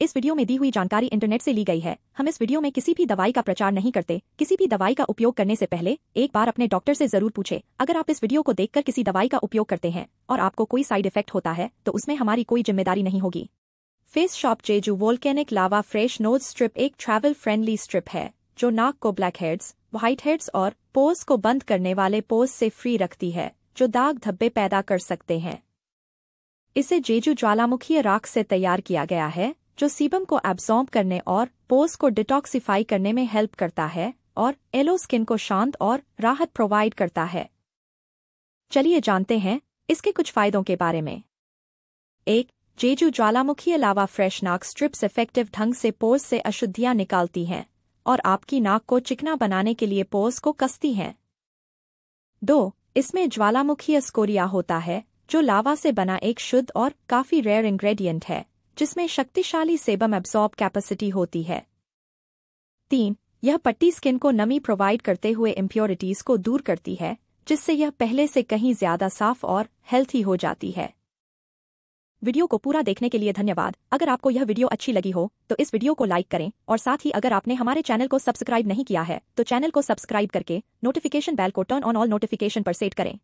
इस वीडियो में दी हुई जानकारी इंटरनेट से ली गई है हम इस वीडियो में किसी भी दवाई का प्रचार नहीं करते किसी भी दवाई का उपयोग करने से पहले एक बार अपने डॉक्टर से जरूर पूछे अगर आप इस वीडियो को देखकर किसी दवाई का उपयोग करते हैं और आपको कोई साइड इफेक्ट होता है तो उसमें हमारी कोई जिम्मेदारी नहीं होगी face shop Jeju volcanic lava fresh nose strip एक ट्रैवल फ्रेंडली स्ट्रिप है जो नाक को ब्लैक हेड्स व्हाइट हेड्स और पोज को बंद करने वाले पोज से फ्री रखती है जो दाग धब्बे पैदा कर सकते हैं इसे जेजू ज्वालामुखीय राख से तैयार किया गया है जो सीबम को एब्जॉर्ब करने और पोज को डिटॉक्सिफाई करने में हेल्प करता है और एलो स्किन को शांत और राहत प्रोवाइड करता है चलिए जानते हैं इसके कुछ फायदों के बारे में एक जेजू ज्वालामुखी अलावा फ्रेश नाक स्ट्रिप्स इफेक्टिव ढंग से पोज से अशुद्धियां निकालती हैं और आपकी नाक को चिकना बनाने के लिए पोज को कसती हैं दो इसमें ज्वालामुखी स्कोरिया होता है जो लावा से बना एक शुद्ध और काफी रेयर इंग्रेडिएंट है जिसमें शक्तिशाली सेबम एब्सॉर्ब कैपेसिटी होती है तीन यह पट्टी स्किन को नमी प्रोवाइड करते हुए इम्प्योरिटीज को दूर करती है जिससे यह पहले से कहीं ज्यादा साफ और हेल्थी हो जाती है वीडियो को पूरा देखने के लिए धन्यवाद अगर आपको यह वीडियो अच्छी लगी हो तो इस वीडियो को लाइक करें और साथ ही अगर आपने हमारे चैनल को सब्सक्राइब नहीं किया है तो चैनल को सब्सक्राइब करके नोटिफिकेशन बैल को टर्न ऑन ऑल नोटिफिकेशन पर सेट करें